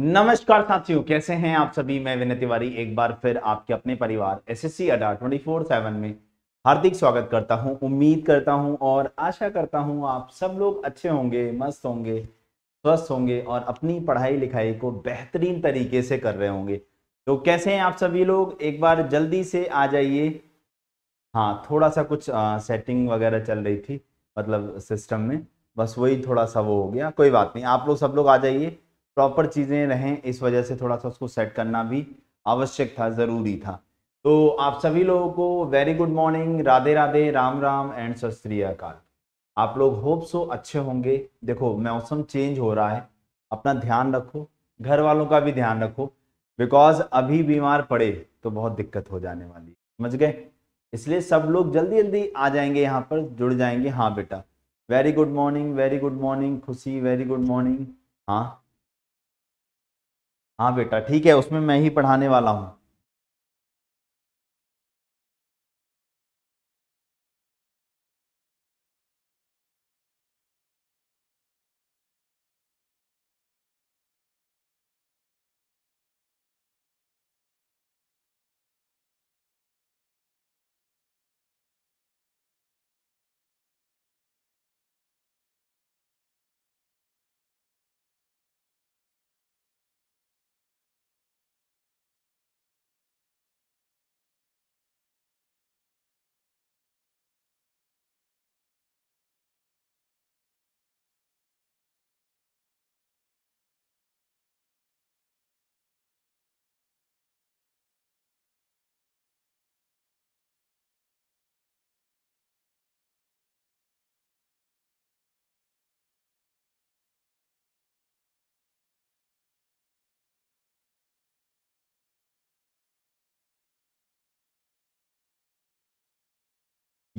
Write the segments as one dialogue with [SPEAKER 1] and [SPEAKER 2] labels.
[SPEAKER 1] नमस्कार साथियों कैसे हैं आप सभी मैं विनय तिवारी एक बार फिर आपके अपने परिवार S S C Adda twenty four seven में हार्दिक स्वागत करता हूं उम्मीद करता हूं और आशा करता हूं आप सब लोग अच्छे होंगे मस्त होंगे स्वस्थ होंगे और अपनी पढ़ाई लिखाई को बेहतरीन तरीके से कर रहे होंगे तो कैसे हैं आप सभी लोग एक बार जल्दी से आ जाइए हाँ थोड़ा सा कुछ आ, सेटिंग वगैरह चल रही थी मतलब सिस्टम में बस वही थोड़ा सा वो हो गया कोई बात नहीं आप लोग सब लोग आ जाइए प्रॉपर चीज़ें रहें इस वजह से थोड़ा सा उसको सेट करना भी आवश्यक था ज़रूरी था तो आप सभी लोगों को very good morning Radhe Radhe Ram Ram and सत अकाल आप लोग होप सो अच्छे होंगे देखो मौसम चेंज हो रहा है अपना ध्यान रखो घर वालों का भी ध्यान रखो बिकॉज अभी बीमार पड़े तो बहुत दिक्कत हो जाने वाली समझ गए इसलिए सब लोग जल्दी जल्दी आ जाएंगे यहाँ पर जुड़ जाएंगे हाँ बेटा very good morning very good morning Khushi very good morning हाँ हाँ बेटा ठीक है उसमें मैं ही
[SPEAKER 2] पढ़ाने वाला हूँ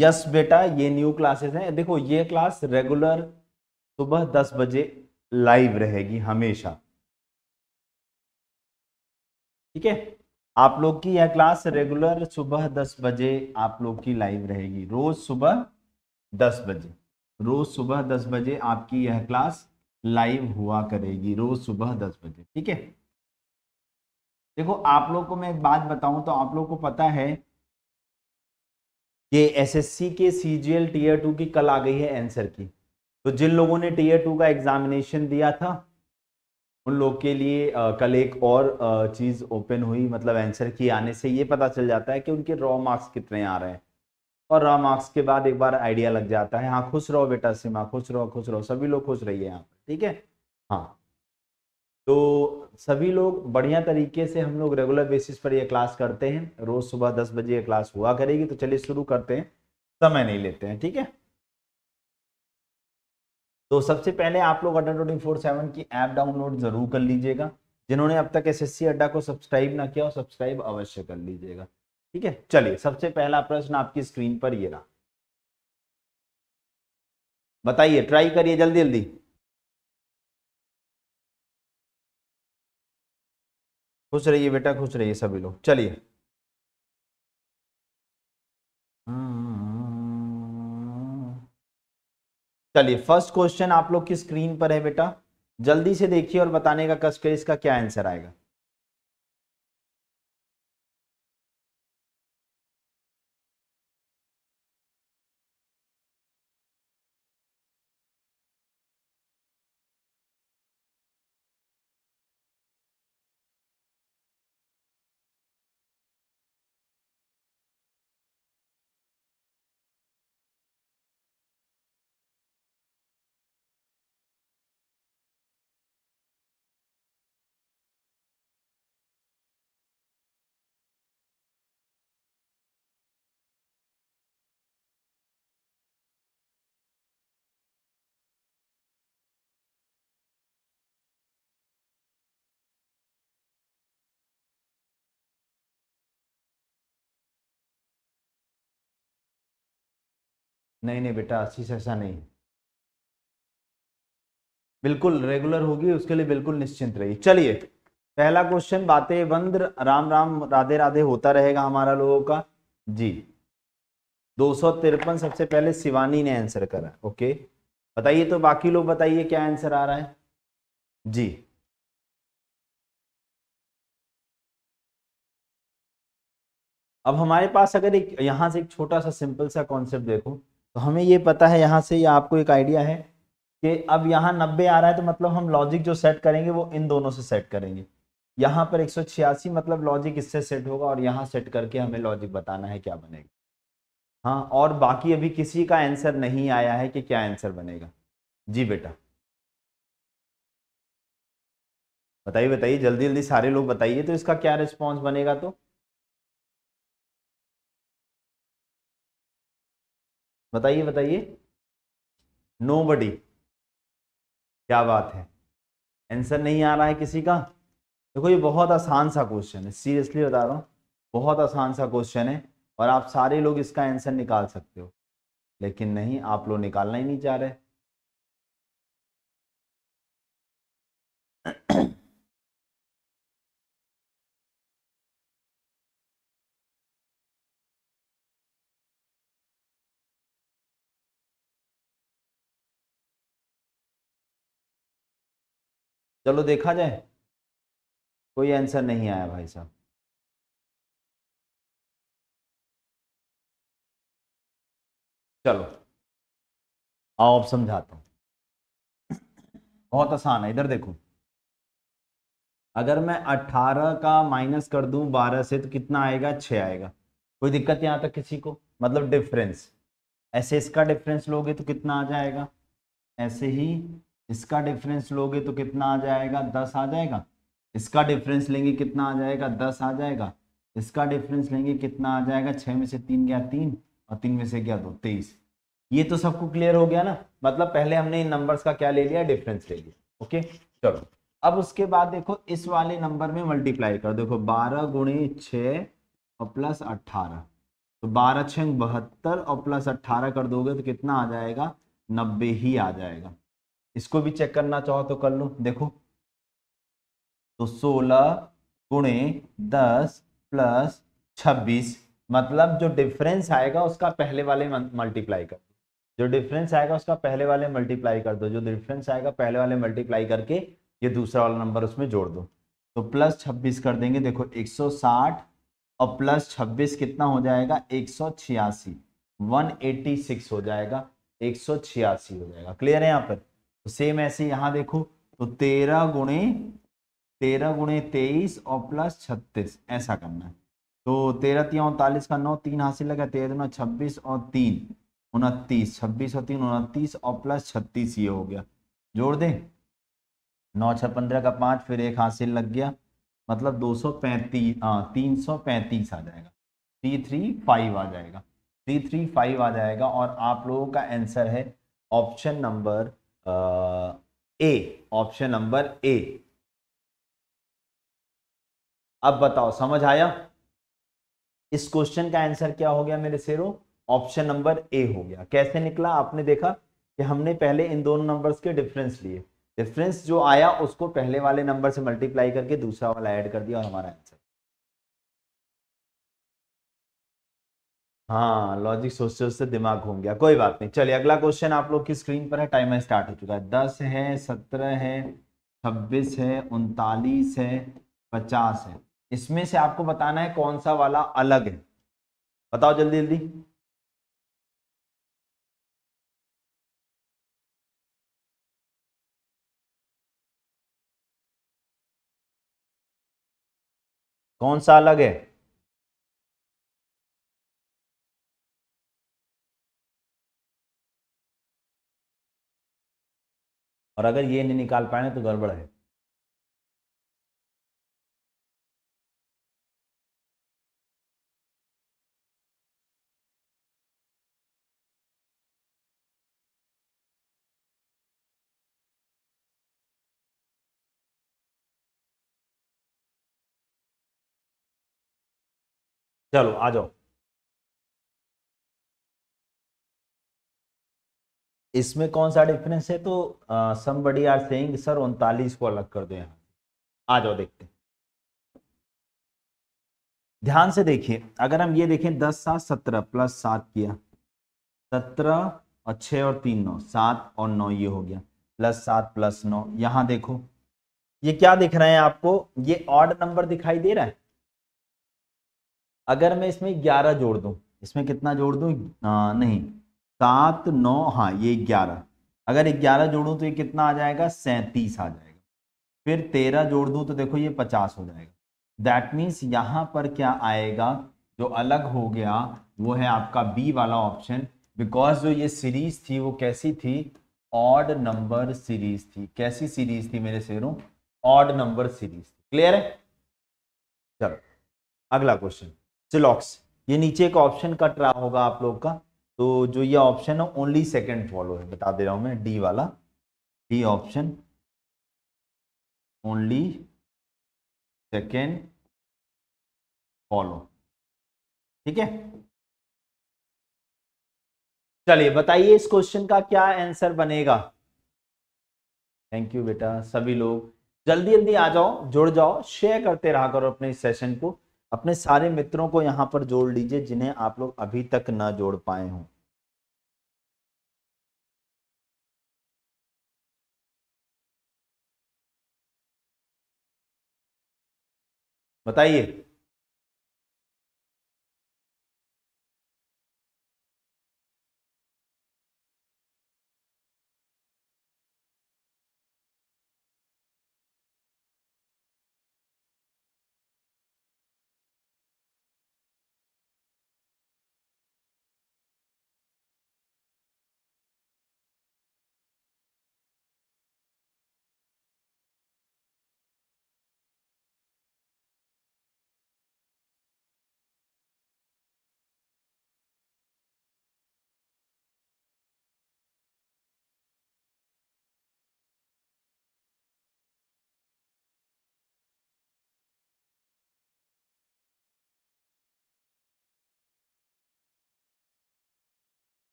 [SPEAKER 1] यस बेटा ये न्यू क्लासेस हैं देखो ये क्लास रेगुलर सुबह दस बजे लाइव रहेगी हमेशा ठीक है आप लोग की यह क्लास रेगुलर सुबह दस बजे आप लोग की लाइव रहेगी रोज सुबह दस बजे रोज सुबह दस बजे आपकी यह क्लास लाइव हुआ करेगी रोज सुबह दस बजे ठीक है देखो आप लोग को मैं एक बात बताऊं तो आप लोग को पता है ये एसएससी के सीजीएल टीयर टू की कल आ गई है आंसर की तो जिन लोगों ने टीयर टू का एग्जामिनेशन दिया था उन लोग के लिए आ, कल एक और चीज़ ओपन हुई मतलब आंसर की आने से ये पता चल जाता है कि उनके रॉ मार्क्स कितने आ रहे हैं और रॉ मार्क्स के बाद एक बार आइडिया लग जाता है हाँ खुश रहो बेटा सिमा खुश रहो खुश रहो सभी लोग खुश रहिए यहाँ पर ठीक है हाँ तो सभी लोग बढ़िया तरीके से हम लोग रेगुलर बेसिस पर ये क्लास करते हैं रोज सुबह दस बजे ये क्लास हुआ करेगी तो चलिए शुरू करते हैं समय नहीं लेते हैं ठीक है तो सबसे पहले आप लोग अड्डा ट्वेंटी फोर सेवन की ऐप डाउनलोड जरूर कर लीजिएगा जिन्होंने अब तक एसएससी अड्डा को सब्सक्राइब ना किया हो सब्सक्राइब अवश्य कर लीजिएगा ठीक है चलिए सबसे पहला प्रश्न आपकी स्क्रीन पर ये रहा बताइए ट्राई करिए जल्दी जल्दी
[SPEAKER 2] खुश रहिए बेटा
[SPEAKER 1] खुश रहिए सभी लोग चलिए चलिए फर्स्ट क्वेश्चन आप लोग की स्क्रीन पर है बेटा जल्दी से देखिए और बताने का कष्ट इसका क्या आंसर आएगा नहीं नहीं बेटा आशीष ऐसा नहीं बिल्कुल रेगुलर होगी उसके लिए बिल्कुल निश्चिंत रहिए चलिए पहला क्वेश्चन बातें बंद राम राम राधे राधे होता रहेगा हमारा लोगों का जी दो सबसे पहले शिवानी ने आंसर करा ओके बताइए तो बाकी लोग बताइए क्या आंसर आ रहा है जी अब हमारे पास अगर एक यहाँ से एक छोटा सा सिंपल सा कॉन्सेप्ट देखो तो हमें ये पता है यहाँ से या आपको एक आइडिया है कि अब यहाँ नब्बे आ रहा है तो मतलब हम लॉजिक जो सेट करेंगे वो इन दोनों से सेट करेंगे यहाँ पर एक मतलब लॉजिक इससे सेट होगा और यहाँ सेट करके हमें लॉजिक बताना है क्या बनेगा हाँ और बाकी अभी किसी का आंसर नहीं आया है कि क्या आंसर बनेगा जी बेटा बताइए बताइए जल्दी जल्दी सारे लोग बताइए तो इसका क्या
[SPEAKER 2] रिस्पॉन्स बनेगा तो
[SPEAKER 1] बताइए बताइए नो बडी क्या बात है आंसर नहीं आ रहा है किसी का देखो ये बहुत आसान सा क्वेश्चन है सीरियसली बता रहा हूँ बहुत आसान सा क्वेश्चन है और आप सारे लोग इसका आंसर निकाल सकते हो लेकिन नहीं आप लोग निकालना ही नहीं चाह रहे
[SPEAKER 2] चलो देखा जाए कोई आंसर नहीं आया भाई साहब
[SPEAKER 1] चलो आओ अब समझाता हूं बहुत आसान है इधर देखो अगर मैं 18 का माइनस कर दूं 12 से तो कितना आएगा 6 आएगा कोई दिक्कत यहाँ तक किसी को मतलब डिफरेंस ऐसे इसका डिफरेंस लोगे तो कितना आ जाएगा ऐसे ही इसका डिफरेंस लोगे तो कितना आ जाएगा दस आ जाएगा इसका डिफरेंस लेंगे कितना आ जाएगा दस आ जाएगा इसका डिफरेंस लेंगे कितना आ जाएगा छः में से तीन गया तीन और तीन में से गया दो तेईस ये तो सबको क्लियर हो गया ना मतलब पहले हमने इन नंबर्स का क्या ले लिया डिफरेंस ले लिया ओके चलो अब उसके बाद देखो इस वाले नंबर में मल्टीप्लाई कर देखो बारह गुणे छः और प्लस अट्ठारह तो बारह छह बहत्तर और प्लस अट्ठारह कर दोगे तो कितना आ जाएगा नब्बे ही आ जाएगा इसको भी चेक करना चाहो तो कर लो देखो तो सोलह गुणे दस प्लस छब्बीस मतलब जो डिफरेंस आएगा उसका पहले वाले मल्टीप्लाई कर दो जो डिफरेंस आएगा उसका पहले वाले मल्टीप्लाई कर दो जो डिफरेंस आएगा पहले वाले मल्टीप्लाई करके ये दूसरा वाला नंबर उसमें जोड़ दो तो प्लस छब्बीस कर देंगे देखो एक सौ साठ और प्लस छब्बीस कितना हो जाएगा एक सौ छियासी वन एट्टी सिक्स हो जाएगा एक सौ छियासी हो जाएगा क्लियर है यहाँ पर तो सेम ऐसे यहाँ देखो तो तेरह गुणे तेरह गुणे तेईस और प्लस छत्तीस ऐसा करना है तो तेरह तीन उनतालीस का नौ तीन हासिल लगा तेरह नौ छब्बीस और तीन उनतीस छब्बीस और तीन उनतीस और प्लस छत्तीस ये हो गया जोड़ दें नौ छः पंद्रह का पाँच फिर एक हासिल लग गया मतलब दो सौ पैंतीस तीन सौ पैंतीस आ जाएगा थ्री थ्री फाइव आ जाएगा थ्री थ्री फाइव आ जाएगा और आप लोगों का आंसर है option number A option number A अब बताओ समझ आया इस क्वेश्चन का आंसर क्या हो गया मेरे सेरो ऑप्शन नंबर ए हो गया कैसे निकला आपने देखा कि हमने पहले इन दोनों नंबर्स के डिफरेंस लिए डिफरेंस जो आया उसको पहले वाले नंबर से मल्टीप्लाई करके दूसरा वाला ऐड कर दिया और हमारा आंसर हाँ लॉजिक सोचते सोचते दिमाग घूम गया कोई बात नहीं चलिए अगला क्वेश्चन आप लोग की स्क्रीन पर है है स्टार्ट हो चुका है दस है सत्रह है छब्बीस है उनतालीस है पचास है इसमें से आपको बताना है कौन सा वाला अलग है बताओ जल्दी जल्दी
[SPEAKER 2] कौन सा अलग है और अगर ये नहीं निकाल पाए तो गड़बड़ है चलो आ जाओ
[SPEAKER 1] इसमें कौन सा डिफरेंस है तो बडी आर से सर उनतालीस को अलग कर दो यहाँ आ जाओ देखते ध्यान से देखिए अगर हम ये देखें दस सात सत्रह प्लस सात किया सत्रह और छ और तीन नौ सात और नौ ये हो गया प्लस सात प्लस नौ यहां देखो ये क्या दिख रहे हैं आपको ये ऑड नंबर दिखाई दे रहा है अगर मैं इसमें ग्यारह जोड़ दू इसमें कितना जोड़ दू नहीं सात नौ हाँ ये ग्यारह अगर ग्यारह जोड़ू तो ये कितना आ जाएगा सैंतीस आ जाएगा फिर तेरह जोड़ दूँ तो देखो ये पचास हो जाएगा दैट मीन्स यहाँ पर क्या आएगा जो अलग हो गया वो है आपका बी वाला ऑप्शन बिकॉज जो ये सीरीज थी वो कैसी थी ऑड नंबर सीरीज थी कैसी सीरीज थी मेरे शेरों ऑड नंबर सीरीज थी क्लियर है चलो अगला क्वेश्चन सिलॉक्स ये नीचे एक ऑप्शन कट रहा होगा आप लोग का तो जो ये ऑप्शन है ओनली सेकंड फॉलो है बता दे रहा हूं मैं डी वाला D option only second
[SPEAKER 2] follow ठीक है
[SPEAKER 1] चलिए बताइए इस क्वेश्चन का क्या आंसर बनेगा थैंक यू बेटा सभी लोग जल्दी जल्दी आ जाओ जुड़ जाओ शेयर करते रहा करो अपने सेशन को अपने सारे मित्रों को यहाँ पर जोड़ लीजिए जिन्हें आप लोग अभी तक ना जोड़ पाए हों बताइए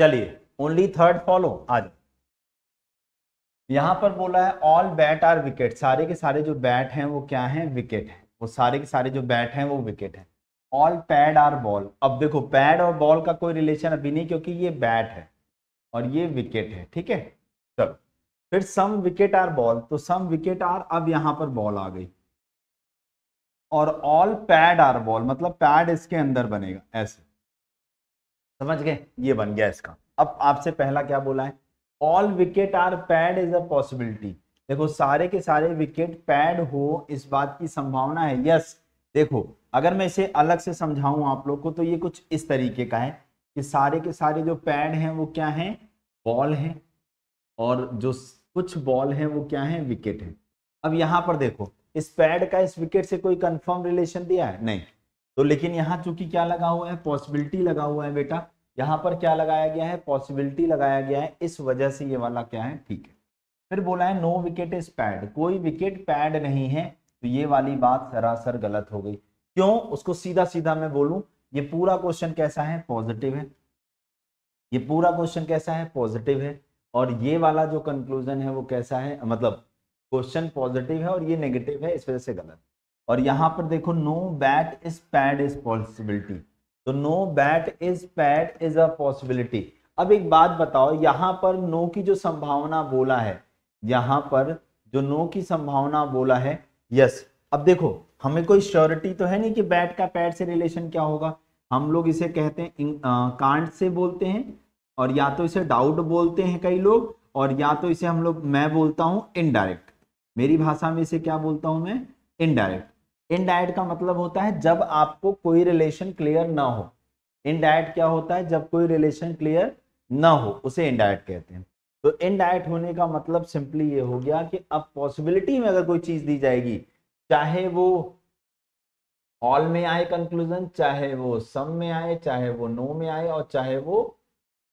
[SPEAKER 1] चलिए ओनली थर्ड फॉलो आज यहां पर बोला है ऑल बैट आर विकेट सारे के सारे जो बैट हैं वो क्या हैं विकेट हैं वो सारे के सारे जो बैट हैं वो विकेट हैं ऑल पैड आर बॉल अब देखो पैड और बॉल का कोई रिलेशन अभी नहीं क्योंकि ये बैट है और ये विकेट है ठीक है चलो फिर सम विकेट आर बॉल तो सम विकेट आर अब यहां पर बॉल आ गई और ऑल पैड आर बॉल मतलब पैड इसके अंदर बनेगा ऐसे समझ गए ये बन गया इसका अब आपसे पहला क्या बोला है all wicket are pad is a possibility देखो सारे के सारे विकेट पैड हो इस बात की संभावना है यस देखो अगर मैं इसे अलग से समझाऊं आप लोग को तो ये कुछ इस तरीके का है कि सारे के सारे जो पैड हैं वो क्या हैं बॉल हैं और जो कुछ बॉल हैं वो क्या हैं विकेट हैं अब यहाँ पर देखो इस पैड का इस विकेट से कोई कंफर्म रिलेशन दिया है नहीं तो लेकिन यहाँ चूंकि क्या लगा हुआ है पॉसिबिलिटी लगा हुआ है बेटा यहाँ पर क्या लगाया गया है पॉसिबिलिटी लगाया गया है इस वजह से ये वाला क्या है ठीक है फिर बोला है नो विकेट इज पैड कोई विकेट पैड नहीं है तो ये वाली बात सरासर गलत हो गई क्यों उसको सीधा सीधा मैं बोलूं ये पूरा क्वेश्चन कैसा है पॉजिटिव है ये पूरा क्वेश्चन कैसा है पॉजिटिव है और ये वाला जो कंक्लूजन है वो कैसा है मतलब क्वेश्चन पॉजिटिव है और ये नेगेटिव है इस वजह से गलत और यहाँ पर देखो no bat is pad is possibility तो no bat is pad is a possibility अब एक बात बताओ यहां पर नो की जो संभावना बोला है यहाँ पर जो नो की संभावना बोला है यस अब देखो हमें कोई श्योरिटी तो है नहीं कि बैट का पैड से रिलेशन क्या होगा हम लोग इसे कहते हैं कांट से बोलते हैं और या तो इसे डाउट बोलते हैं कई लोग और या तो इसे हम लोग मैं बोलता हूँ इनडायरेक्ट मेरी भाषा में इसे क्या बोलता हूँ मैं इनडायरेक्ट इनडायरेक्ट का मतलब होता है जब आपको कोई रिलेशन क्लियर ना हो इनडायरेक्ट क्या होता है जब कोई रिलेशन क्लियर ना हो उसे इनडायरेक्ट कहते हैं तो इनडायरेक्ट होने का मतलब सिंपली ये हो गया कि अब पॉसिबिलिटी में अगर कोई चीज दी जाएगी चाहे वो ऑल में आए कंक्लूजन चाहे वो सम में आए चाहे वो नो में आए और चाहे वो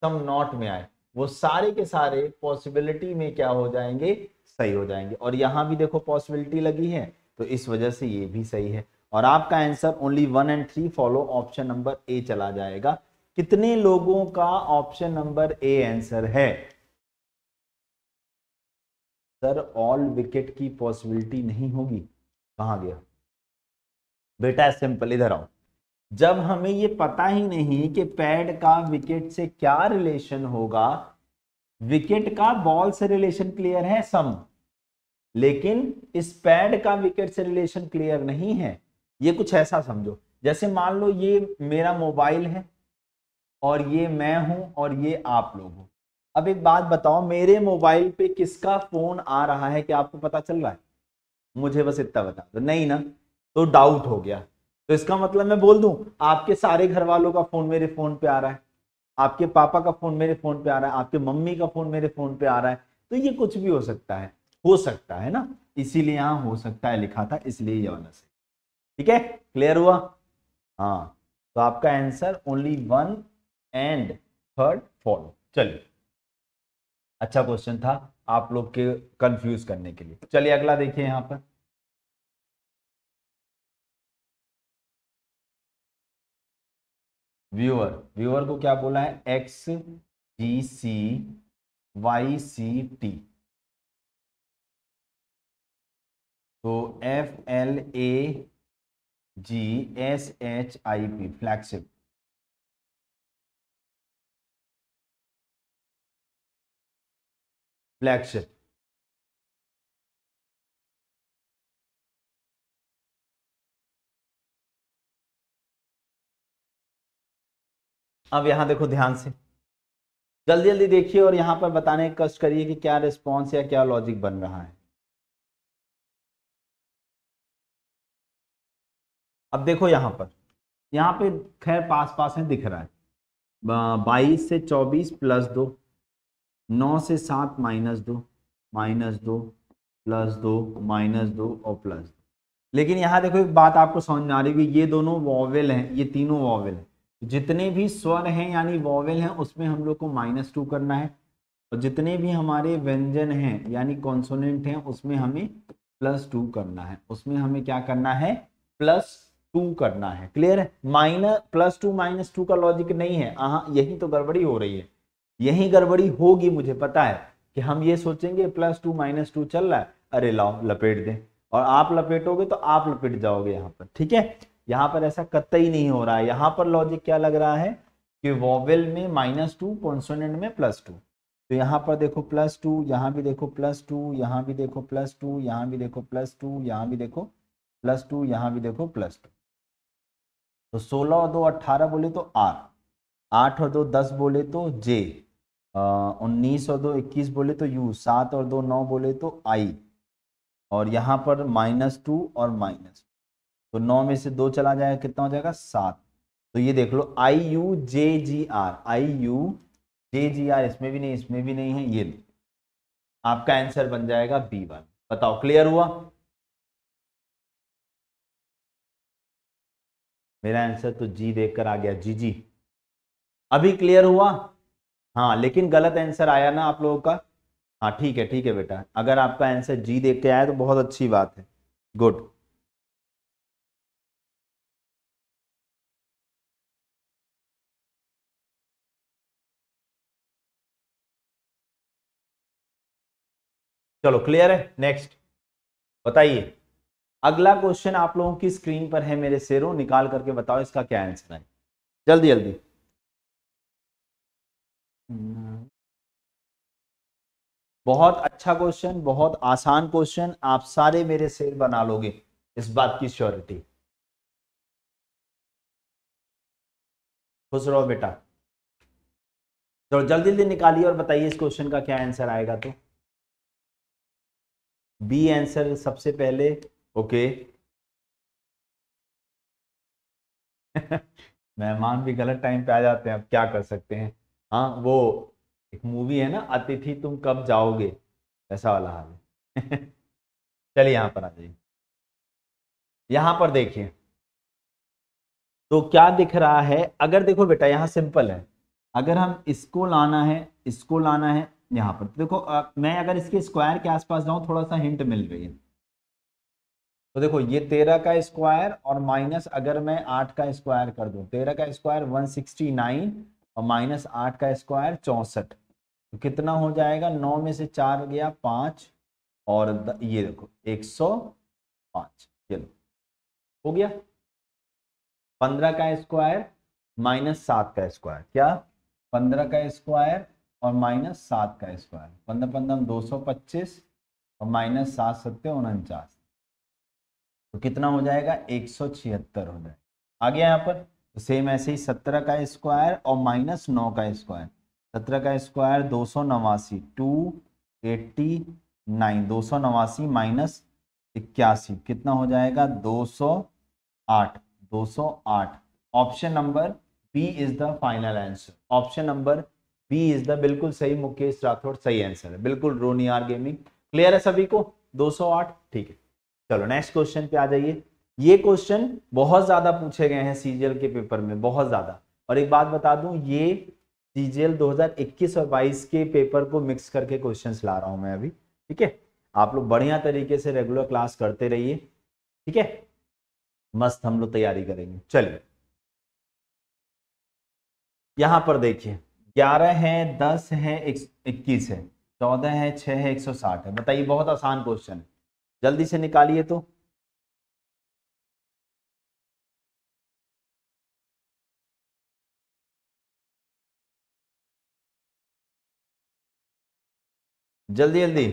[SPEAKER 1] सम नॉट में आए वो सारे के सारे पॉसिबिलिटी में क्या हो जाएंगे सही हो जाएंगे और यहां भी देखो पॉसिबिलिटी लगी है तो इस वजह से ये भी सही है और आपका answer only one and three follow option number A चला जाएगा कितने लोगों का ऑप्शन नंबर ए आंसर है सर ऑल विकेट की पॉसिबिलिटी नहीं होगी कहा गया बेटा सिंपल इधर आओ जब हमें ये पता ही नहीं कि पैड का विकेट से क्या रिलेशन होगा विकेट का बॉल से रिलेशन क्लियर है सम लेकिन इस पैड का विकेट से रिलेशन क्लियर नहीं है ये कुछ ऐसा समझो जैसे मान लो ये मेरा मोबाइल है और ये मैं हूं और ये आप लोग हो अब एक बात बताओ मेरे मोबाइल पे किसका फोन आ रहा है क्या आपको पता चल रहा है मुझे बस इतना बता दो नहीं ना तो डाउट हो गया तो इसका मतलब मैं बोल दू आपके सारे घर वालों का फोन मेरे फोन पे आ रहा है आपके पापा का फोन मेरे फोन पे आ रहा है आपके मम्मी का फोन मेरे फोन पे आ रहा है तो ये कुछ भी हो सकता है हो सकता है ना इसीलिए यहां हो सकता है लिखा था इसलिए ये वाला सही ठीक है क्लियर हुआ हाँ तो आपका answer only one and third follow चलिए अच्छा क्वेश्चन था आप लोग के कंफ्यूज करने के लिए चलिए अगला देखिए यहां पर व्यूअर व्यूअर को क्या बोला है X G C Y C T तो F L
[SPEAKER 2] A G S H I P flagship flagship
[SPEAKER 1] अब यहां देखो ध्यान से जल्दी जल्दी देखिए और यहां पर बताने की कष्ट करिए कि क्या रिस्पॉन्स या क्या लॉजिक बन रहा है अब देखो यहाँ पर यहाँ पे खैर पास पास है दिख रहा है बाईस से चौबीस प्लस दो नौ से सात माइनस दो माइनस दो प्लस दो माइनस दो और प्लस दो लेकिन यहाँ देखो एक बात आपको समझ में आ रही है ये दोनों वॉवेल हैं ये तीनों वॉवेल हैं जितने भी स्वर हैं यानी वॉवेल हैं उसमें हम लोग को माइनस टू करना है और जितने भी हमारे व्यंजन हैं यानी कॉन्सोनेंट हैं उसमें हमें प्लस टू करना है उसमें हमें क्या करना है प्लस टू करना है क्लियर है minus plus two minus two का लॉजिक नहीं है हाँ यही तो गड़बड़ी हो रही है यही गड़बड़ी होगी मुझे पता है कि हम ये सोचेंगे प्लस टू माइनस टू चल रहा है अरे लाओ लपेट दें और आप लपेटोगे तो आप लपेट जाओगे यहाँ पर ठीक है यहाँ पर ऐसा कतई नहीं हो रहा है यहाँ पर लॉजिक क्या लग रहा है कि वॉवेल में माइनस टू कॉन्सोनेंट में प्लस टू तो यहाँ पर देखो प्लस टू यहाँ भी देखो प्लस टू यहाँ भी देखो प्लस टू यहाँ भी देखो प्लस टू यहाँ भी देखो प्लस टू यहाँ भी देखो प्लस टू तो सोलह और दो अट्ठारह बोले तो आर आठ और दो दस बोले तो जे उन्नीस और दो इक्कीस बोले तो यू सात और दो नौ बोले तो आई और यहाँ पर माइनस टू और माइनस तो नौ में से दो चला जाएगा कितना हो जाएगा सात तो ये देख लो I U J G R I U J G R इसमें भी नहीं इसमें भी नहीं है ये आपका आंसर बन जाएगा बी वन बताओ क्लियर हुआ मेरा आंसर तो जी देखकर आ गया जी जी अभी क्लियर हुआ हाँ लेकिन गलत आंसर आया ना आप लोगों का हाँ ठीक है ठीक है बेटा अगर आपका आंसर जी देख के आया तो बहुत अच्छी बात है गुड चलो क्लियर है नेक्स्ट बताइए अगला क्वेश्चन आप लोगों की स्क्रीन पर है मेरे शेरों निकाल करके बताओ इसका क्या आंसर है जल्दी जल्दी बहुत अच्छा क्वेश्चन बहुत आसान क्वेश्चन आप सारे मेरे शेर बना लोगे इस बात की श्योरिटी खुश रहो बेटा तो जल्दी जल्दी निकालिए और बताइए इस क्वेश्चन का क्या आंसर आएगा तो बी आंसर सबसे पहले ओके मेहमान भी गलत टाइम पे आ जाते हैं अब क्या कर सकते हैं हाँ वो एक मूवी है ना अतिथि तुम कब जाओगे ऐसा वाला हाल है चलिए यहाँ पर आ जाइए यहां पर देखिए तो क्या दिख रहा है अगर देखो बेटा यहाँ सिंपल है अगर हम इसको लाना है इसको लाना है यहां पर देखो मैं अगर इसके स्क्वायर के आसपास जाऊँ थोड़ा सा हिंट मिल रही है तो देखो ये तेरह का स्क्वायर और माइनस अगर मैं आठ का स्क्वायर कर दू तेरह का स्क्वायर वन सिक्सटी नाइन और माइनस आठ का स्क्वायर चौंसठ तो कितना हो जाएगा नौ में से चार गया पाँच और द, ये देखो एक सौ पाँच चलो हो गया पंद्रह का स्क्वायर माइनस सात का स्क्वायर क्या पंद्रह का स्क्वायर और माइनस सात का स्क्वायर पंद्रह पंद्रह दो सौ पच्चीस और माइनस सात सत्य उनचास तो कितना हो जाएगा एक सौ छिहत्तर हो जाएगा आ गया यहाँ पर तो सेम ऐसे ही सत्रह का स्क्वायर और माइनस नौ का स्क्वायर सत्रह का स्क्वायर दो सौ नवासी टू एट्टी नाइन दो सौ नवासी माइनस इक्यासी कितना हो जाएगा दो सौ आठ दो सौ आठ option number B is the final answer option number B is the बिल्कुल सही मुकेश राठौड़ सही आंसर है बिल्कुल रोनियार गेमिंग क्लियर है सभी को आठ ठीक है चलो नेक्स्ट क्वेश्चन पे आ जाइए ये क्वेश्चन बहुत ज्यादा पूछे गए हैं सीजीएल के पेपर में बहुत ज्यादा और एक बात बता दूं ये सीजीएल 2021 और 22 के पेपर को मिक्स करके क्वेश्चन ला रहा हूं मैं अभी ठीक है आप लोग बढ़िया तरीके से रेगुलर क्लास करते रहिए ठीक है मस्त हम लोग तैयारी करेंगे चलिए यहां पर देखिए ग्यारह है दस है इक्कीस है चौदह है छह है एक सौ साठ है बताइए बहुत आसान क्वेश्चन है जल्दी से निकालिए तो
[SPEAKER 2] जल्दी जल्दी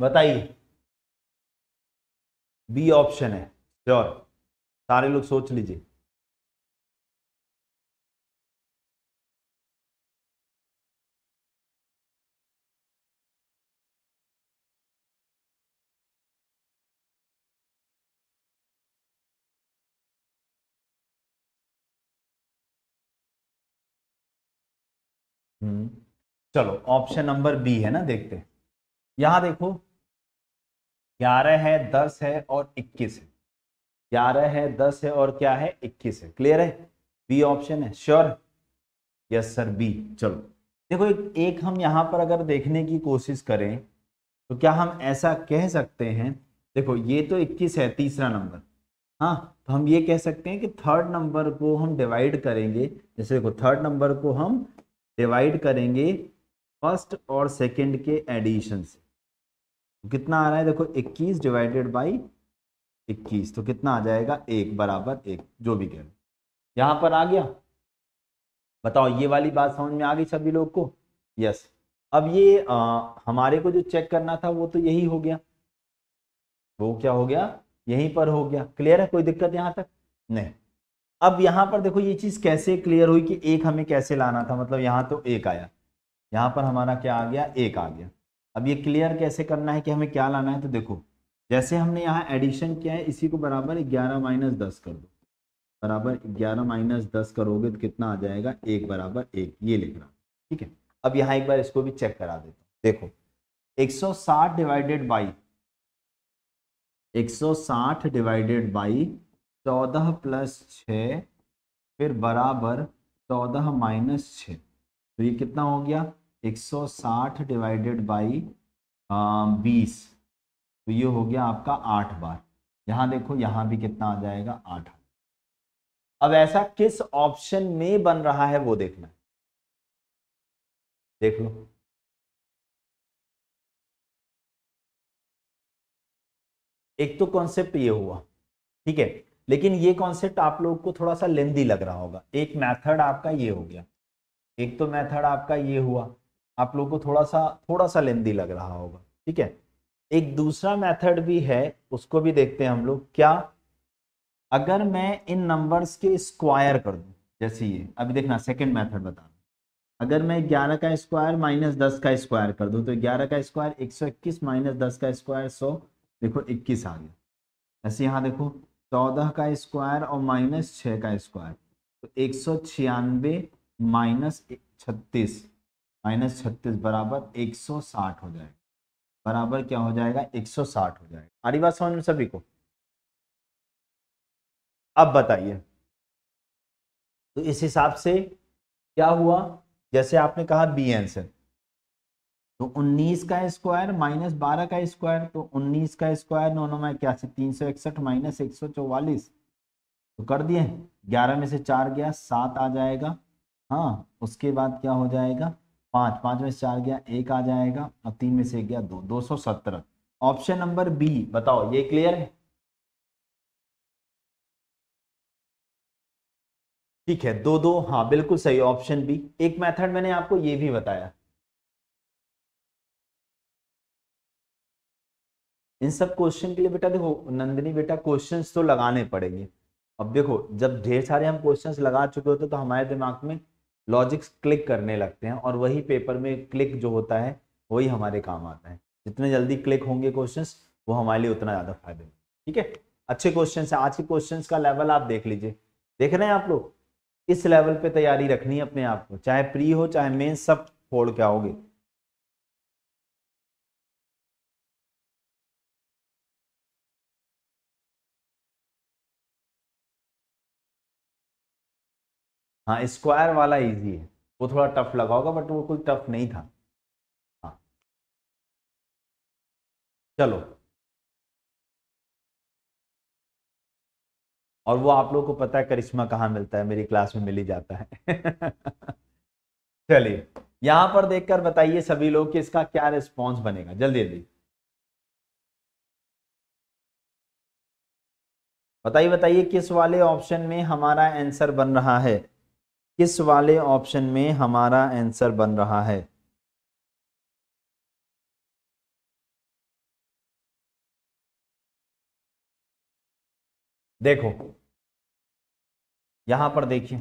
[SPEAKER 2] बताइए बी ऑप्शन है श्योर सारे लोग सोच लीजिए
[SPEAKER 1] हम्म। चलो ऑप्शन नंबर बी है ना देखते यहां देखो ग्यारह है दस है और इक्कीस है ग्यारह है दस है और क्या है इक्कीस है क्लियर है बी ऑप्शन है श्योर यस सर बी चलो देखो एक, एक हम यहाँ पर अगर देखने की कोशिश करें तो क्या हम ऐसा कह सकते हैं देखो ये तो 21 है तीसरा नंबर हाँ तो हम ये कह सकते हैं कि थर्ड नंबर को हम डिवाइड करेंगे जैसे देखो थर्ड नंबर को हम डिवाइड करेंगे फर्स्ट और सेकंड के एडिशन से कितना आ रहा है देखो 21 डिवाइडेड बाई 21 तो कितना आ जाएगा एक बराबर एक जो भी कह यहाँ पर आ गया बताओ ये वाली बात समझ में आ गई सभी लोग को यस अब ये आ, हमारे को जो चेक करना था वो तो यही हो गया वो क्या हो गया यहीं पर हो गया क्लियर है कोई दिक्कत यहाँ तक नहीं अब यहाँ पर देखो ये चीज़ कैसे क्लियर हुई कि एक हमें कैसे लाना था मतलब यहां तो एक आया यहाँ पर हमारा क्या आ गया एक आ गया अब ये क्लियर कैसे करना है कि हमें क्या लाना है तो देखो जैसे हमने यहाँ एडिशन किया है इसी को बराबर ग्यारह माइनस दस कर दो बराबर ग्यारह माइनस दस करोगे तो कितना आ जाएगा एक बराबर एक ये लिख रहा ठीक है अब यहाँ एक बार इसको भी चेक करा देता हूँ देखो 160 divided by 160 divided by 14 plus छ फिर बराबर 14 माइनस छ तो ये कितना हो गया 160 डिवाइडेड बाई बीस तो ये हो गया आपका आठ बार यहां देखो यहां भी कितना आ जाएगा आठ अब ऐसा किस ऑप्शन में बन रहा है वो देखना
[SPEAKER 2] है देख लो
[SPEAKER 1] एक तो कॉन्सेप्ट ये हुआ ठीक है लेकिन ये कॉन्सेप्ट आप लोग को थोड़ा सा लेंदी लग रहा होगा एक मेथड आपका ये हो गया एक तो मेथड आपका ये हुआ आप लोगों को थोड़ा सा थोड़ा सा लेंदी लग रहा होगा ठीक है एक दूसरा मेथड भी है उसको भी देखते हैं हम लोग क्या अगर मैं इन नंबर्स के स्क्वायर कर दूं जैसे ये अभी देखना सेकंड मेथड बता अगर मैं 11 का स्क्वायर माइनस दस का स्क्वायर कर दूं तो 11 का स्क्वायर 121 माइनस दस का स्क्वायर सौ देखो 21 आ गया ऐसे यहाँ देखो 14 का स्क्वायर और माइनस छः का स्क्वायर तो एक सौ छियानवे माइनस छत्तीस माइनस छत्तीस बराबर एक सौ साठ हो जाएगा बराबर क्या हो जाएगा एक सौ साठ हो जाएगा हमारी बात समझ में सभी को अब बताइए तो इस हिसाब से क्या हुआ जैसे आपने कहा बी आंसर तो 19 का स्क्वायर माइनस बारह का स्क्वायर तो 19 का स्क्वायर नौ नौ क्या से तीन सौ इकसठ माइनस एक सौ चौवालीस तो कर दिए 11 में से चार गया सात आ जाएगा हाँ उसके बाद क्या हो जाएगा पाँच पाँच में से चार गया एक आ जाएगा और तीन में से एक गया दो दो सौ सत्रह ऑप्शन नंबर बी बताओ ये क्लियर है
[SPEAKER 2] ठीक है दो दो हाँ बिल्कुल सही ऑप्शन बी एक मेथड मैंने आपको ये भी बताया
[SPEAKER 1] इन सब क्वेश्चन के लिए बेटा देखो नंदिनी बेटा क्वेश्चंस तो लगाने पड़ेंगे अब देखो जब ढेर सारे हम क्वेश्चंस लगा चुके होते तो हमारे दिमाग में लॉजिक्स क्लिक करने लगते हैं और वही पेपर में क्लिक जो होता है वही हमारे काम आता है जितने जल्दी क्लिक होंगे क्वेश्चन वो हमारे लिए उतना ज़्यादा फायदेमंद ठीक है अच्छे क्वेश्चन है आज के क्वेश्चन का लेवल आप देख लीजिए देख रहे हैं आप लोग इस लेवल पे तैयारी रखनी है अपने आप को चाहे प्री हो चाहे मेन सब फोड़ के आओगे
[SPEAKER 2] हाँ स्क्वायर वाला इजी है वो थोड़ा टफ लगा होगा बट वो कोई टफ नहीं था हाँ चलो
[SPEAKER 1] और वो आप लोगों को पता है करिश्मा कहाँ मिलता है मेरी क्लास में मिल ही जाता है चलिए यहां पर देखकर बताइए सभी लोग कि इसका क्या रिस्पॉन्स बनेगा जल्दी
[SPEAKER 2] जल्दी बताइए
[SPEAKER 1] बताइए किस वाले ऑप्शन में हमारा आंसर बन रहा है किस वाले ऑप्शन में हमारा आंसर बन रहा है
[SPEAKER 2] देखो यहां पर देखिए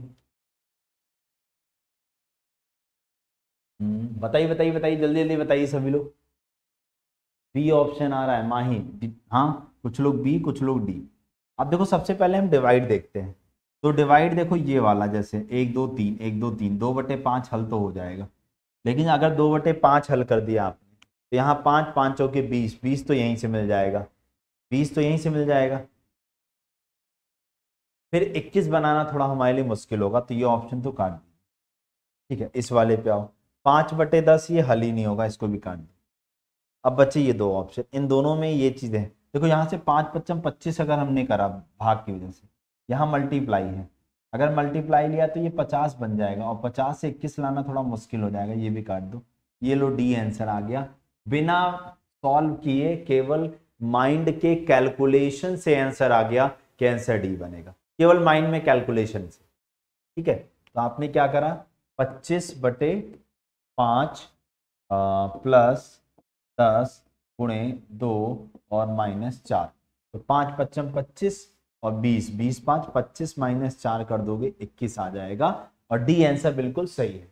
[SPEAKER 1] हम्म, बताइए बताइए बताइए जल्दी जल्दी बताइए सभी लोग बी ऑप्शन आ रहा है माही हाँ कुछ लोग बी कुछ लोग डी अब देखो सबसे पहले हम डिवाइड देखते हैं तो डिवाइड देखो ये वाला जैसे एक दो तीन एक दो तीन दो बटे पांच हल तो हो जाएगा लेकिन अगर दो बटे पाँच हल कर दिया आपने तो यहाँ पाँच पांचों के बीस बीस तो यहीं से मिल जाएगा बीस तो यहीं से मिल जाएगा फिर इक्कीस बनाना थोड़ा हमारे लिए मुश्किल होगा तो ये ऑप्शन तो काट दें ठीक है इस वाले पे आओ पाँच बटे दस ये हल ही नहीं होगा इसको भी काट दिया अब बचे ये दो ऑप्शन इन दोनों में ये चीज़ें देखो यहाँ से पाँच पच्चम पच्चीस अगर हमने करा भाग की वजह से यहाँ मल्टीप्लाई है अगर मल्टीप्लाई लिया तो ये पचास बन जाएगा और पचास से इक्कीस लाना थोड़ा मुश्किल हो जाएगा ये भी काट दो ये लो डी आंसर आ गया बिना सॉल्व किए केवल माइंड के कैलकुलेशन से आंसर आ गया कि आंसर डी बनेगा केवल माइंड में कैलकुलेशन से ठीक है तो आपने क्या करा पच्चीस बटे पाँच प्लस दस गुणे दो और माइनस चार तो पाँच पच्चम पच्चीस और 20 20 पांच पच्चीस माइनस चार कर दोगे 21 आ जाएगा और डी आंसर बिल्कुल सही है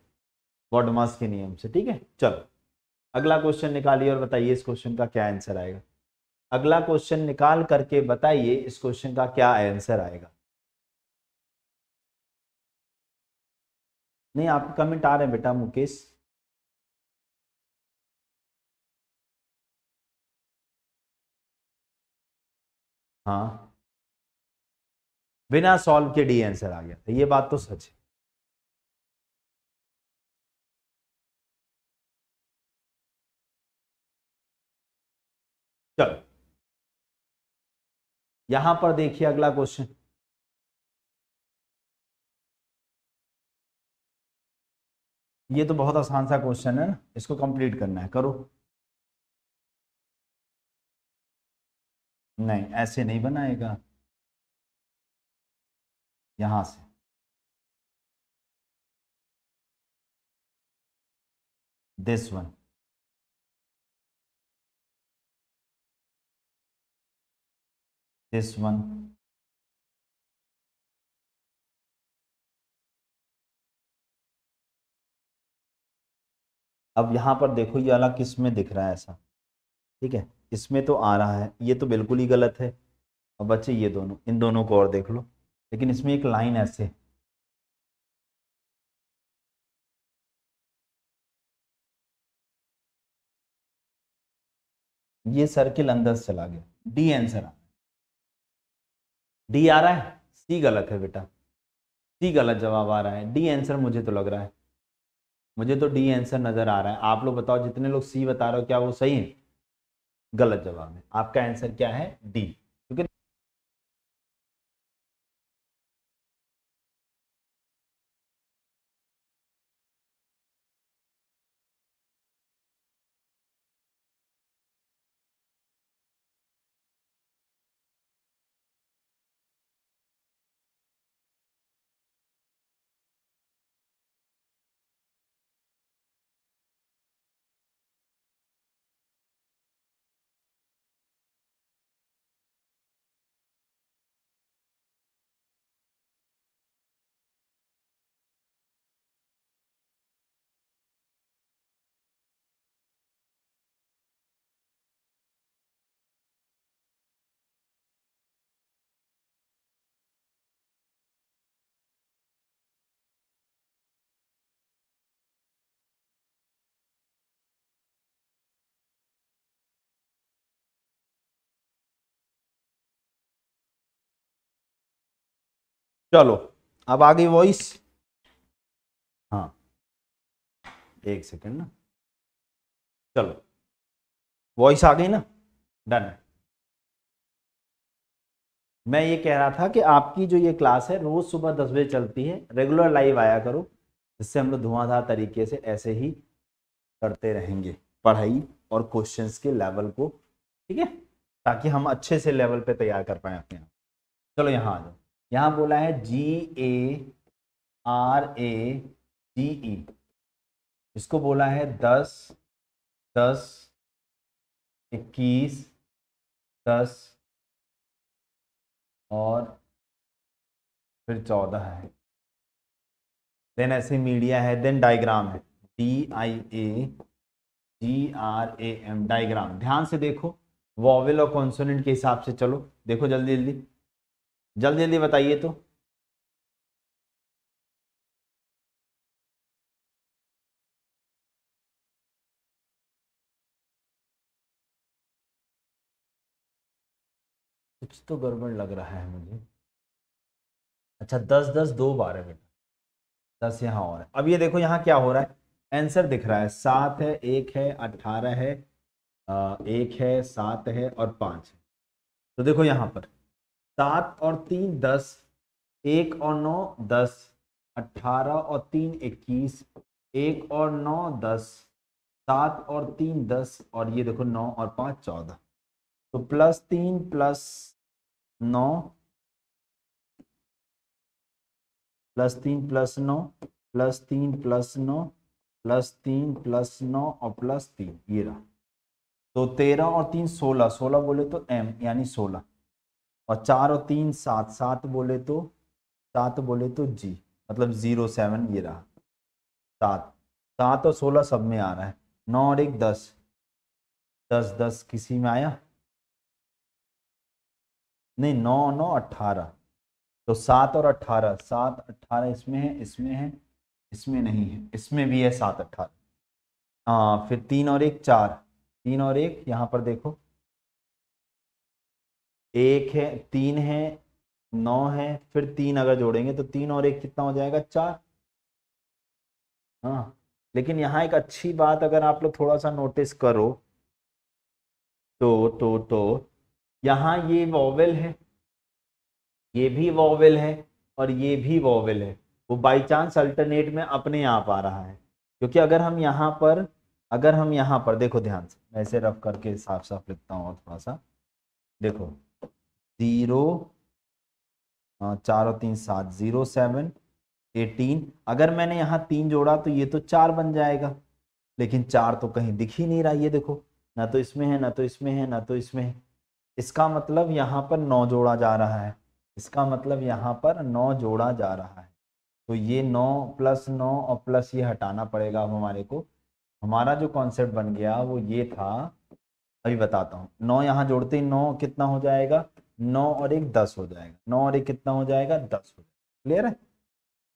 [SPEAKER 1] गॉडमास के नियम से ठीक है चलो अगला क्वेश्चन निकालिए और बताइए इस क्वेश्चन का क्या आंसर आएगा अगला क्वेश्चन निकाल करके बताइए इस क्वेश्चन का क्या आंसर आएगा नहीं आपके
[SPEAKER 2] कमेंट आ रहे हैं बेटा मुकेश हाँ बिना सॉल्व के डी आंसर आ गया था तो ये बात तो सच है चलो यहां पर देखिए अगला क्वेश्चन ये तो बहुत आसान सा क्वेश्चन है ना इसको कंप्लीट करना है करो नहीं ऐसे नहीं बनाएगा यहां से दिस वन दिस वन
[SPEAKER 1] अब यहां पर देखो ये अला किस में दिख रहा है ऐसा ठीक है इसमें तो आ रहा है ये तो बिल्कुल ही गलत है और बच्चे ये दोनों इन दोनों को और देख लो लेकिन इसमें एक लाइन ऐसे ये सर्किल अंदर चला गया डी आंसर आ डी आ रहा है सी गलत है बेटा सी गलत जवाब आ रहा है डी आंसर मुझे तो लग रहा है मुझे तो डी आंसर नजर आ रहा है आप लोग बताओ जितने लोग सी बता रहे हो क्या वो सही है गलत जवाब है आपका आंसर क्या है डी
[SPEAKER 2] चलो अब आ गई वॉइस हाँ एक सेकंड ना चलो वॉइस
[SPEAKER 1] आ गई ना डन मैं ये कह रहा था कि आपकी जो ये क्लास है रोज सुबह दस बजे चलती है रेगुलर लाइव आया करो जिससे हम लोग धुआंधार तरीके से ऐसे ही करते रहेंगे पढ़ाई और क्वेश्चंस के लेवल को ठीक है ताकि हम अच्छे से लेवल पे तैयार कर पाए अपने आप चलो यहाँ आ जाओ यहाँ बोला है जी ए आर ए जी ई इसको बोला है दस दस
[SPEAKER 2] इक्कीस दस और
[SPEAKER 1] फिर चौदह है देन ऐसे मीडिया है then diagram D I A G R A M एम डायग्राम ध्यान से देखो वॉवेल और कॉन्सोनेंट के हिसाब से चलो देखो जल्दी जल्दी जल्दी
[SPEAKER 2] जल्दी बताइए तो कुछ तो गड़बड़ लग रहा है मुझे
[SPEAKER 1] अच्छा दस दस दो बारह बेटा दस यहाँ और है अब ये देखो यहाँ क्या हो रहा है आंसर दिख रहा है सात है एक है अठारह है एक है सात है और पाँच है तो देखो यहाँ पर सात और तीन दस एक और नौ दस अट्ठारह और तीन इक्कीस एक और नौ दस सात और तीन दस और ये देखो नौ और पाँच चौदह तो प्लस तीन प्लस नौ प्लस तीन प्लस नौ प्लस तीन प्लस नौ प्लस तीन प्लस नौ और प्लस तीन ये रहा तो तेरह और तीन सोलह सोलह बोले तो एम यानी सोलह और चार और तीन सात सात बोले तो सात बोले तो जी मतलब जीरो सेवन ये रहा सात सात और सोलह सब में आ रहा है नौ और एक दस दस दस किसी में आया नहीं नौ नौ अट्ठारह तो सात और अट्ठारह सात अट्ठारह इसमें है इसमें है इसमें नहीं है इसमें भी है सात अट्ठारह हाँ फिर तीन और एक चार तीन और एक यहाँ पर देखो एक है तीन है नौ है फिर तीन अगर जोड़ेंगे तो तीन और एक कितना हो जाएगा चार हाँ लेकिन यहाँ एक अच्छी बात अगर आप लोग थोड़ा सा नोटिस करो तो तो तो यहाँ ये वॉवेल है ये भी वॉवेल है और ये भी वॉवेल है वो बाई चांस अल्टरनेट में अपने आप आ रहा है क्योंकि अगर हम यहाँ पर अगर हम यहाँ पर देखो ध्यान से मैं ऐसे रफ करके साफ साफ लिखता हूँ थोड़ा सा देखो जीरो हाँ, चार और तीन सात जीरो सेवन एटीन अगर मैंने यहाँ तीन जोड़ा तो ये तो चार बन जाएगा लेकिन चार तो कहीं दिख ही नहीं रहा ये देखो ना तो इसमें है ना तो इसमें है ना तो इसमें है इसका मतलब यहाँ पर नौ जोड़ा जा रहा है इसका मतलब यहाँ पर नौ जोड़ा जा रहा है तो ये नौ प्लस नौ और प्लस ये हटाना पड़ेगा अब हमारे को हमारा जो कॉन्सेप्ट बन गया वो ये था अभी बताता हूँ नौ यहाँ जोड़ते ही नौ कितना हो जाएगा नौ और एक दस हो जाएगा नौ और एक कितना हो जाएगा दस हो जाएगा क्लियर है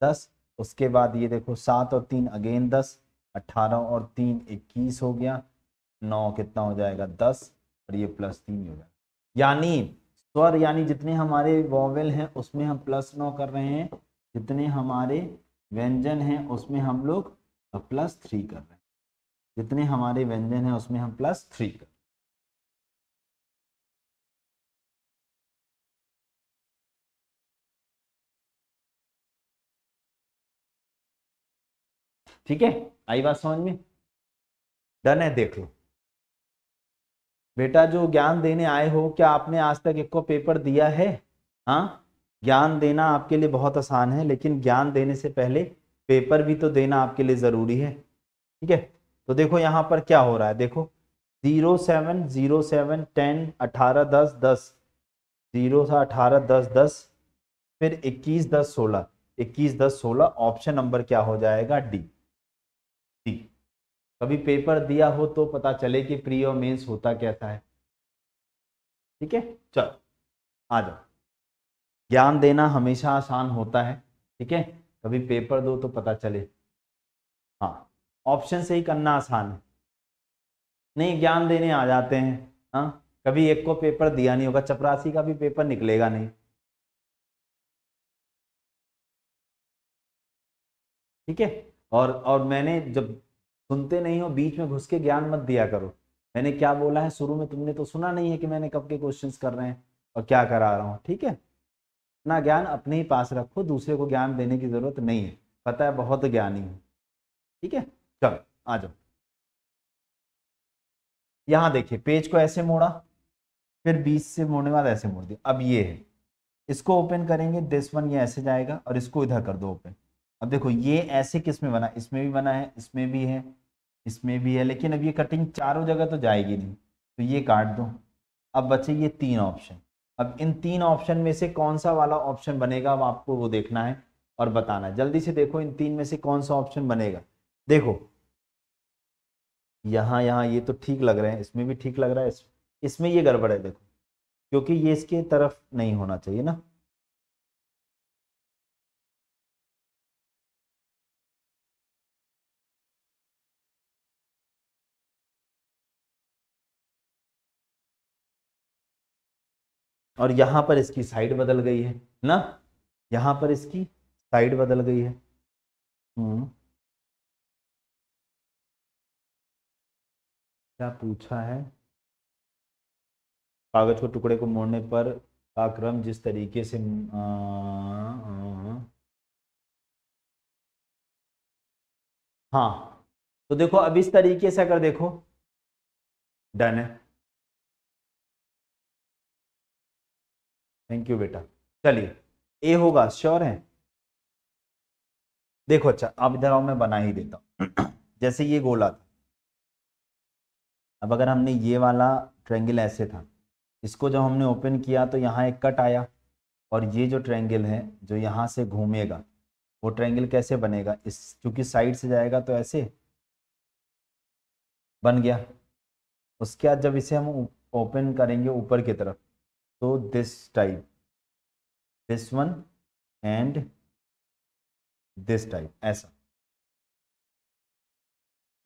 [SPEAKER 1] दस उसके बाद ये देखो सात और तीन अगेन दस अट्ठारह और तीन इक्कीस हो गया नौ कितना हो जाएगा दस और ये प्लस तीन हो जाएगा यानी स्वर यानी जितने हमारे वॉवेल हैं उसमें हम प्लस नौ कर रहे हैं जितने हमारे व्यंजन हैं उसमें हम लोग प्लस थ्री कर रहे हैं जितने हमारे व्यंजन हैं उसमें हम प्लस थ्री कर ठीक है आई बात समझ में डन है देख लो बेटा जो ज्ञान देने आए हो क्या आपने आज तक एक को पेपर दिया है हाँ ज्ञान देना आपके लिए बहुत आसान है लेकिन ज्ञान देने से पहले पेपर भी तो देना आपके लिए ज़रूरी है ठीक है तो देखो यहाँ पर क्या हो रहा है देखो zero seven zero seven ten अठारह दस दस जीरो अठारह दस दस फिर इक्कीस दस सोलह इक्कीस दस सोलह ऑप्शन नंबर क्या हो जाएगा डी कभी पेपर दिया हो तो पता चले कि प्री और मेंस होता कैसा है ठीक है चलो आ जाओ ज्ञान देना हमेशा आसान होता है ठीक है कभी पेपर दो तो पता चले हाँ ऑप्शन से ही करना आसान है नहीं ज्ञान देने आ जाते हैं हाँ कभी एक को पेपर दिया नहीं होगा चपरासी का भी पेपर निकलेगा नहीं ठीक है और और मैंने जब सुनते नहीं हो बीच में घुस के ज्ञान मत दिया करो मैंने क्या बोला है शुरू में तुमने तो सुना नहीं है कि मैंने कब के क्वेश्चंस कर रहे हैं और क्या करा रहा हूँ ठीक है अपना ज्ञान अपने ही पास रखो दूसरे को ज्ञान देने की जरूरत नहीं है पता है बहुत ज्ञानी हूँ ठीक है चलो आ जाओ यहाँ देखिए पेज को ऐसे मोड़ा फिर बीच से मोड़ने बाद ऐसे मोड़ दिया अब ये है इसको ओपन करेंगे दिस वन ये ऐसे जाएगा और इसको इधर कर दो ओपन अब देखो ये ऐसे किस में बना इसमें भी बना है इसमें भी है इसमें भी है लेकिन अब ये कटिंग चारों जगह तो जाएगी नहीं तो ये काट दो अब बचे ये तीन ऑप्शन अब इन तीन ऑप्शन में से कौन सा वाला ऑप्शन बनेगा अब आपको वो देखना है और बताना है जल्दी से देखो इन तीन में से कौन सा ऑप्शन बनेगा देखो यहाँ यहाँ ये तो ठीक लग रहे हैं इसमें भी ठीक लग रहा है इसमें ये गड़बड़ है देखो क्योंकि ये इसके तरफ नहीं होना चाहिए ना और यहां पर इसकी साइड बदल गई है ना यहां पर इसकी साइड बदल गई है
[SPEAKER 2] हम्म। क्या पूछा है
[SPEAKER 1] कागज को टुकड़े को मोड़ने पर का क्रम जिस तरीके से आ, आ, आ,
[SPEAKER 2] हाँ तो देखो अब इस तरीके से अगर देखो डन है थैंक यू बेटा चलिए
[SPEAKER 1] ए होगा श्योर है देखो अच्छा अब इधर आओ मैं बना ही देता हूँ जैसे ये गोला था अब अगर हमने ये वाला ट्रेंगल ऐसे था इसको जब हमने ओपन किया तो यहाँ एक कट आया और ये जो ट्रेंगल है जो यहाँ से घूमेगा वो ट्रेंगल कैसे बनेगा इस क्योंकि साइड से जाएगा तो ऐसे बन गया उसके बाद जब इसे हम ओपन करेंगे ऊपर की तरफ so this type this one and this type ऐसा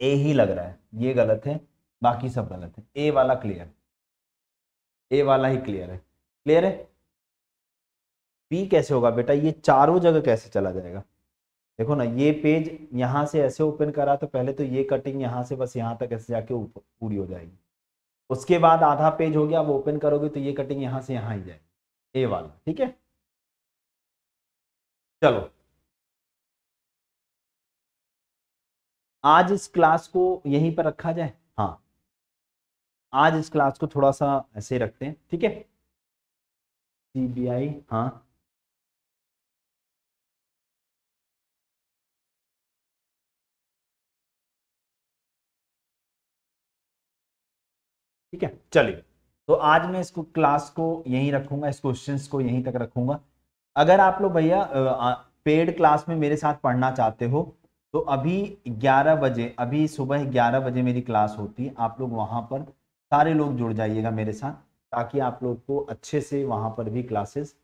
[SPEAKER 1] ए ही लग रहा है ये गलत है बाकी सब गलत है ए वाला क्लियर ए वाला ही क्लियर है क्लियर है पी कैसे होगा बेटा ये चारों जगह कैसे चला जाएगा देखो ना ये पेज यहां से ऐसे ओपन करा तो पहले तो ये कटिंग यहां से बस यहां तक ऐसे जाके पूरी हो जाएगी उसके बाद आधा पेज हो गया वो ओपन करोगे तो ये कटिंग यहां से यहां ही जाएगी ए वाला ठीक है चलो आज इस क्लास को यहीं पर रखा जाए हाँ आज इस क्लास को थोड़ा सा ऐसे रखते हैं ठीक है सी बी आई हाँ ठीक है चलिए तो आज मैं इसको क्लास को यहीं रखूंगा इस क्वेश्चन को यहीं तक रखूंगा अगर आप लोग भैया पेड क्लास में मेरे साथ पढ़ना चाहते हो तो अभी 11 बजे अभी सुबह 11 बजे मेरी क्लास होती है आप लोग वहां पर सारे लोग जुड़ जाइएगा मेरे साथ ताकि आप लोग को अच्छे से वहां पर भी क्लासेस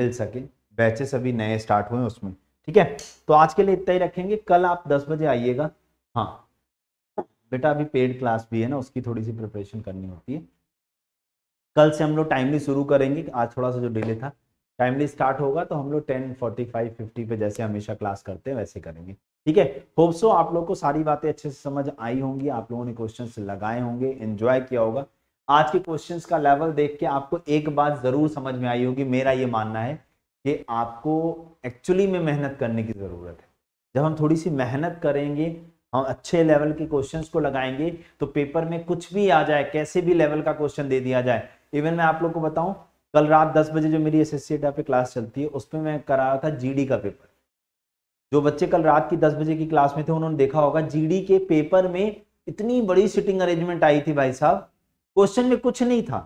[SPEAKER 1] मिल सके बैचेस अभी नए स्टार्ट हुए उसमें ठीक है तो आज के लिए इतना ही रखेंगे कल आप 10 बजे आइएगा हाँ बेटा अभी पेड क्लास भी है ना उसकी थोड़ी सी प्रिपरेशन करनी होती है कल से हम लोग टाइमली शुरू करेंगे आज थोड़ा सा जो डिले था टाइमली स्टार्ट होगा तो हम लोग टेन फोर्टी फाइव फिफ्टी पे जैसे हमेशा क्लास करते हैं वैसे करेंगे ठीक है होप सो आप लोग को सारी बातें अच्छे से समझ आई होंगी आप लोगों ने क्वेश्चन लगाए होंगे एंजॉय किया होगा आज के क्वेश्चन का लेवल देख के आपको एक बात जरूर समझ में आई होगी मेरा ये मानना है कि आपको एक्चुअली में मेहनत करने की जरूरत है जब हम थोड़ी सी मेहनत करेंगे हम हाँ, अच्छे लेवल के क्वेश्चंस को लगाएंगे तो पेपर में कुछ भी आ जाए कैसे भी लेवल का क्वेश्चन दे दिया जाए इवन मैं आप लोग को बताऊं कल रात दस बजे जो मेरी एस एस पे क्लास चलती है उसमें मैं करा रहा था जीडी का पेपर जो बच्चे कल रात की दस बजे की क्लास में थे उन्होंने देखा होगा जीडी के पेपर में इतनी बड़ी सिटिंग अरेंजमेंट आई थी भाई साहब क्वेश्चन में कुछ नहीं था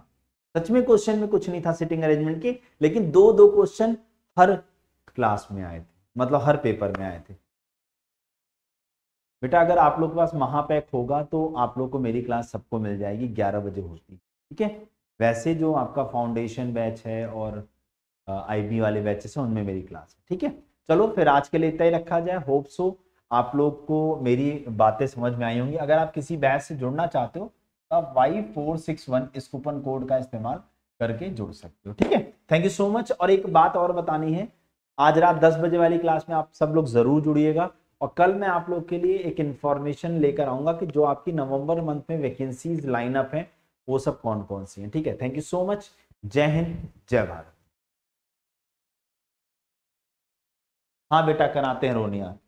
[SPEAKER 1] सच में क्वेश्चन में कुछ नहीं था सिटिंग अरेंजमेंट के लेकिन दो दो क्वेश्चन हर क्लास में आए थे मतलब हर पेपर में आए थे बेटा अगर आप लोग के पास महापैक होगा तो आप लोग को मेरी क्लास सबको मिल जाएगी ग्यारह बजे होती ठीक है वैसे जो आपका फाउंडेशन बैच है और आईबी वाले बैचेस हैं उनमें मेरी क्लास है ठीक है चलो फिर आज के लिए इतना ही रखा जाए होप सो आप लोग को मेरी बातें समझ में आई होंगी अगर आप किसी बैच से जुड़ना चाहते हो तो आप वाई फोर सिक्स वन इस कूपन कोड का इस्तेमाल करके जुड़ सकते हो ठीक है थैंक यू सो मच और एक बात और बतानी है आज रात दस बजे वाली क्लास में आप सब लोग जरूर जुड़िएगा और कल मैं आप लोग के लिए एक इन्फॉर्मेशन लेकर आऊंगा कि जो आपकी नवंबर मंथ में वैकेंसीज लाइनअप हैं वो सब कौन कौन सी हैं ठीक है थैंक यू सो मच जय हिंद जय भारत
[SPEAKER 2] हाँ बेटा कराते हैं रोनिया